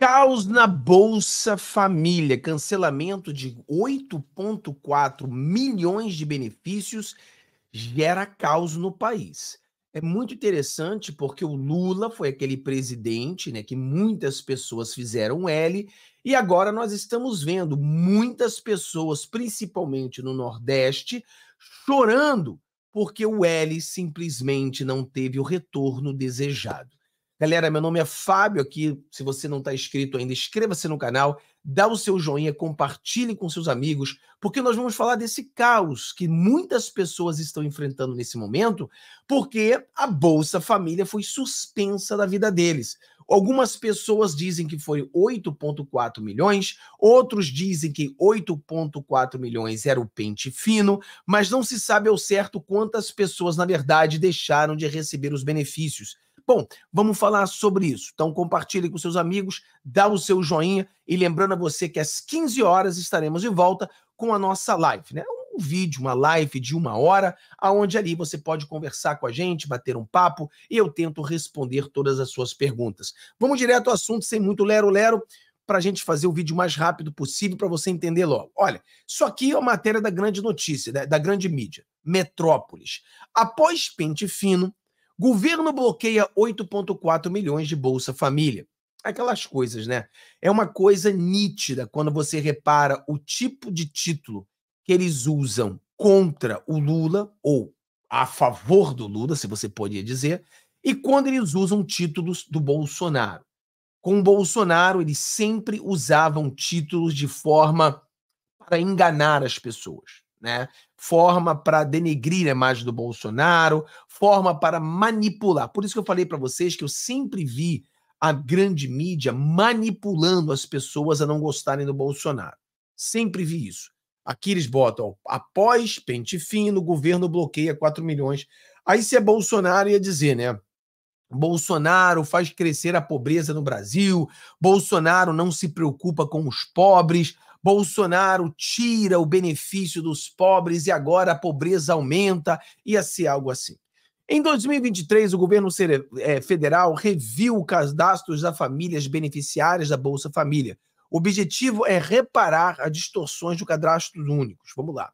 Caos na Bolsa Família, cancelamento de 8,4 milhões de benefícios gera caos no país. É muito interessante porque o Lula foi aquele presidente né, que muitas pessoas fizeram L, e agora nós estamos vendo muitas pessoas, principalmente no Nordeste, chorando porque o L simplesmente não teve o retorno desejado. Galera, meu nome é Fábio aqui. Se você não está inscrito ainda, inscreva-se no canal, dá o seu joinha, compartilhe com seus amigos, porque nós vamos falar desse caos que muitas pessoas estão enfrentando nesse momento, porque a Bolsa Família foi suspensa da vida deles. Algumas pessoas dizem que foi 8,4 milhões, outros dizem que 8,4 milhões era o pente fino, mas não se sabe ao certo quantas pessoas, na verdade, deixaram de receber os benefícios. Bom, vamos falar sobre isso. Então compartilhe com seus amigos, dá o seu joinha e lembrando a você que às 15 horas estaremos de volta com a nossa live, né? Um vídeo, uma live de uma hora, aonde ali você pode conversar com a gente, bater um papo e eu tento responder todas as suas perguntas. Vamos direto ao assunto, sem muito lero-lero, para a gente fazer o vídeo mais rápido possível para você entender logo. Olha, isso aqui é uma matéria da grande notícia, da, né? da grande mídia. Metrópolis. Após Pente Fino, Governo bloqueia 8,4 milhões de Bolsa Família. Aquelas coisas, né? É uma coisa nítida quando você repara o tipo de título que eles usam contra o Lula ou a favor do Lula, se você poderia dizer, e quando eles usam títulos do Bolsonaro. Com o Bolsonaro, eles sempre usavam títulos de forma para enganar as pessoas né? Forma para denegrir a imagem do Bolsonaro, forma para manipular. Por isso que eu falei para vocês que eu sempre vi a grande mídia manipulando as pessoas a não gostarem do Bolsonaro. Sempre vi isso. Aqui eles botam, após pente fino, o governo bloqueia 4 milhões. Aí se é Bolsonaro, ia dizer, né? Bolsonaro faz crescer a pobreza no Brasil, Bolsonaro não se preocupa com os pobres, Bolsonaro tira o benefício dos pobres e agora a pobreza aumenta, ia ser algo assim. Em 2023, o governo eh, federal reviu o cadastro das famílias beneficiárias da Bolsa Família. O objetivo é reparar as distorções do cadastro únicos. Vamos lá.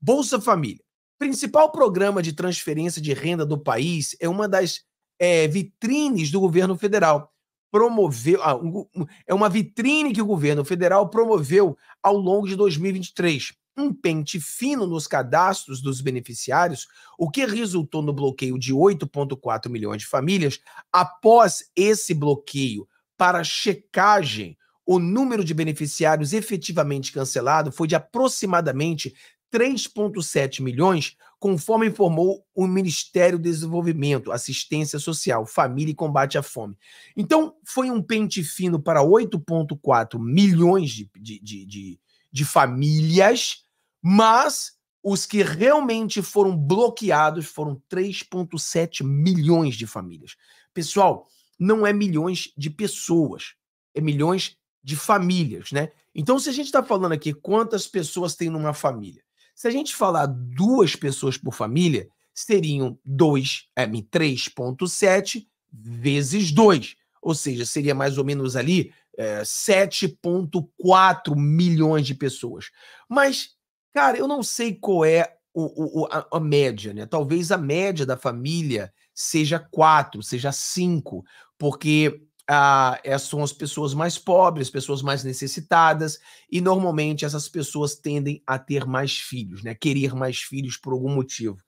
Bolsa Família. Principal programa de transferência de renda do país é uma das é, vitrines do governo federal promoveu, ah, um, é uma vitrine que o governo federal promoveu ao longo de 2023. Um pente fino nos cadastros dos beneficiários, o que resultou no bloqueio de 8,4 milhões de famílias. Após esse bloqueio para checagem, o número de beneficiários efetivamente cancelado foi de aproximadamente 3,7 milhões, conforme informou o Ministério do Desenvolvimento, Assistência Social, Família e Combate à Fome. Então, foi um pente fino para 8,4 milhões de, de, de, de, famílias, mas os que realmente foram bloqueados foram 3,7 milhões de famílias. Pessoal, não é milhões de pessoas, é milhões de famílias, né? Então, se a gente está falando aqui quantas pessoas tem numa família, se a gente falar duas pessoas por família, seriam 3,7 vezes 2. Ou seja, seria mais ou menos ali é, 7,4 milhões de pessoas. Mas, cara, eu não sei qual é o, o, a, a, média, né? Talvez a média da família seja 4, seja 5, porque ah, eh, são as pessoas mais pobres, pessoas mais necessitadas, e normalmente essas pessoas tendem a ter mais filhos, né? Querer mais filhos por algum motivo.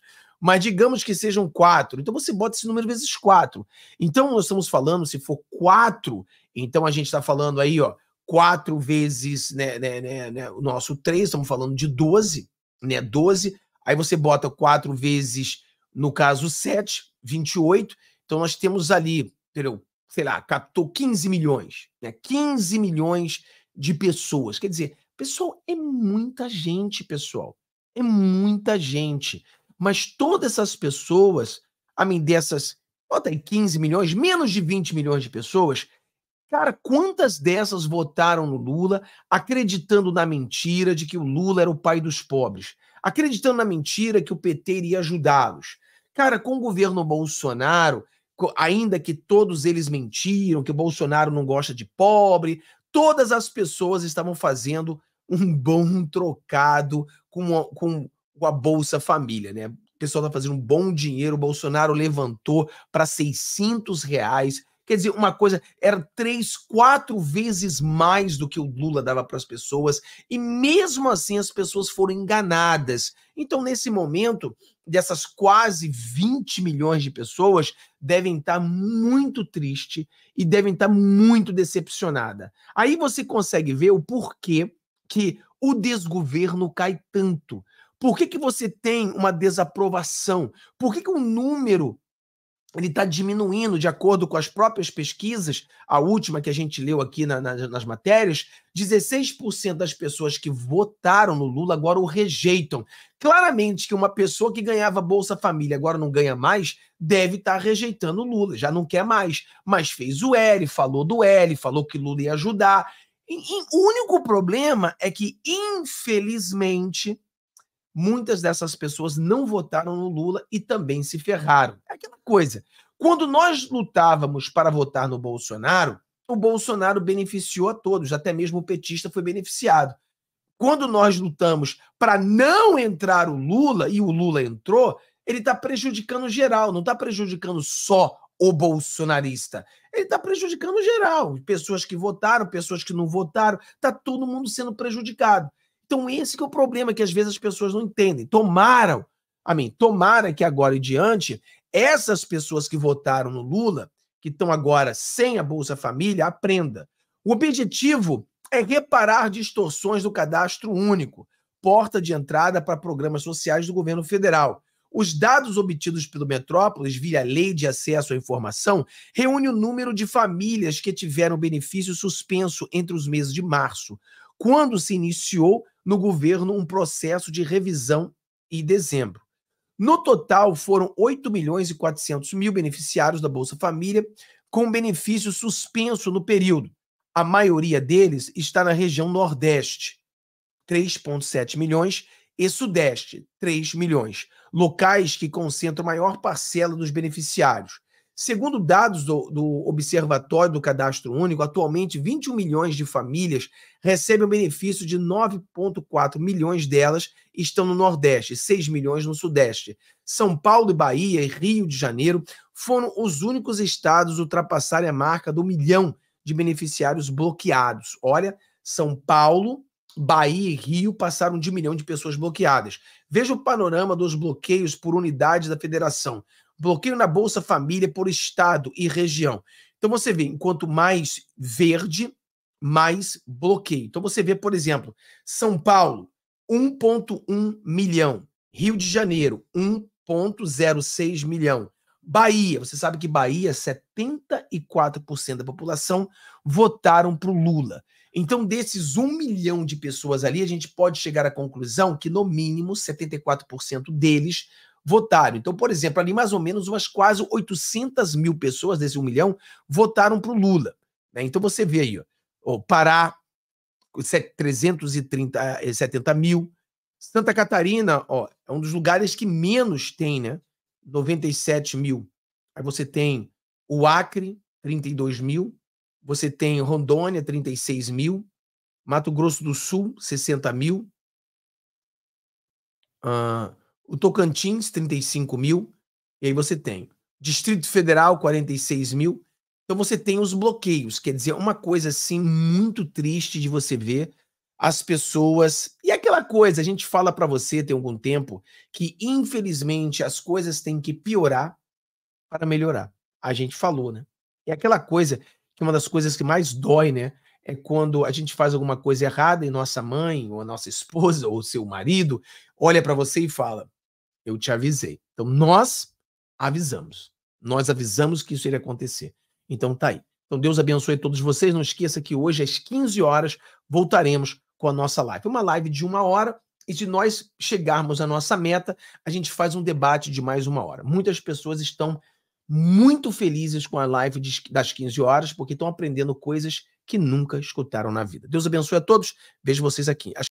Mas digamos que sejam quatro, então você bota esse número vezes quatro. Então nós estamos falando, se for quatro, então a gente está falando aí, ó, quatro vezes né, né, né, né o nosso três, estamos falando de doze, né? doze. aí você bota quatro vezes, no caso, e 28. Então nós temos ali, entendeu? sei lá, captou 15 milhões, né? 15 milhões de pessoas. Quer dizer, pessoal, é muita gente, pessoal. É muita gente. Mas todas essas pessoas, a mim dessas, bota aí 15 milhões, menos de 20 milhões de pessoas, cara, quantas dessas votaram no Lula acreditando na mentira de que o Lula era o pai dos pobres? Acreditando na mentira que o PT iria ajudá-los. Cara, com o governo Bolsonaro, ainda que todos eles mentiram, que o Bolsonaro não gosta de pobre, todas as pessoas estavam fazendo um bom trocado com a, com a Bolsa Família, né? O pessoal está fazendo um bom dinheiro, o Bolsonaro levantou para 600 reais. Quer dizer, uma coisa era três, quatro vezes mais do que o Lula dava para as pessoas, e mesmo assim as pessoas foram enganadas. Então, nesse momento, dessas quase 20 milhões de pessoas devem estar muito triste e devem estar muito decepcionada. Aí você consegue ver o porquê que o desgoverno cai tanto. Por que, que você tem uma desaprovação? Por que, que o número ele está diminuindo, de acordo com as próprias pesquisas, a última que a gente leu aqui na, na, nas matérias, 16% das pessoas que votaram no Lula agora o rejeitam. Claramente que uma pessoa que ganhava Bolsa Família agora não ganha mais, deve estar tá rejeitando o Lula, já não quer mais. Mas fez o L, falou do L, falou que Lula ia ajudar. E, e, o único problema é que, infelizmente, muitas dessas pessoas não votaram no Lula e também se ferraram coisa. Quando nós lutávamos para votar no Bolsonaro, o Bolsonaro beneficiou a todos, até mesmo o petista foi beneficiado. Quando nós lutamos para não entrar o Lula e o Lula entrou, ele está prejudicando geral, não está prejudicando só o bolsonarista. Ele está prejudicando geral, pessoas que votaram, pessoas que não votaram, está todo mundo sendo prejudicado. Então esse é o problema que às vezes as pessoas não entendem. Tomaram, a mim, tomara que agora e diante essas pessoas que votaram no Lula, que estão agora sem a Bolsa Família, aprenda. O objetivo é reparar distorções do cadastro único, porta de entrada para programas sociais do governo federal. Os dados obtidos pelo Metrópolis via Lei de Acesso à Informação reúne o número de famílias que tiveram benefício suspenso entre os meses de março, quando se iniciou no governo um processo de revisão em dezembro. No total, foram 8 milhões e 400 mil beneficiários da Bolsa Família com benefício suspenso no período. A maioria deles está na região Nordeste, 3,7 milhões, e Sudeste, 3 milhões, locais que concentram a maior parcela dos beneficiários. Segundo dados do, do, Observatório do Cadastro Único, atualmente 21 milhões de famílias recebem o benefício de 9,4 milhões delas estão no Nordeste, 6 milhões no Sudeste. São Paulo, Bahia e Rio de Janeiro foram os únicos estados a ultrapassarem a marca do milhão de beneficiários bloqueados. Olha, São Paulo, Bahia e Rio passaram de um milhão de pessoas bloqueadas. Veja o panorama dos bloqueios por unidade da federação bloqueio na Bolsa Família por estado e região. Então você vê, quanto mais verde, mais bloqueio. Então você vê, por exemplo, São Paulo, 1,1 milhão. Rio de Janeiro, 1,06 milhão. Bahia, você sabe que Bahia, 74% da população votaram para o Lula. Então, desses 1 milhão de pessoas ali, a gente pode chegar à conclusão que, no mínimo, 74% deles votaram. Então, por exemplo, ali mais ou menos umas quase 800 mil pessoas desse 1 milhão votaram para o Lula. Né? Então você vê aí, ó, o Pará, 370 eh, mil. Santa Catarina, ó, é um dos lugares que menos tem, né? 97 mil. Aí você tem o Acre, 32 mil. Você tem Rondônia, 36 mil. Mato Grosso do Sul, 60 mil. Uh, o Tocantins, 35 mil, e aí você tem Distrito Federal, 46 mil. Então você tem os bloqueios, quer dizer, é uma coisa assim muito triste de você ver as pessoas. E é aquela coisa, a gente fala para você tem algum tempo que infelizmente as coisas têm que piorar para melhorar. A gente falou, né? É aquela coisa que uma das coisas que mais dói, né? É quando a gente faz alguma coisa errada e nossa mãe, ou a nossa esposa, ou seu marido olha para você e fala: eu te avisei. Então nós avisamos. Nós avisamos que isso iria acontecer. Então tá aí. Então Deus abençoe todos vocês. Não esqueça que hoje às 15 horas voltaremos com a nossa live. Uma live de uma hora e se nós chegarmos à nossa meta, a gente faz um debate de mais uma hora. Muitas pessoas estão muito felizes com a live das 15 horas porque estão aprendendo coisas que nunca escutaram na vida. Deus abençoe a todos. Vejo vocês aqui.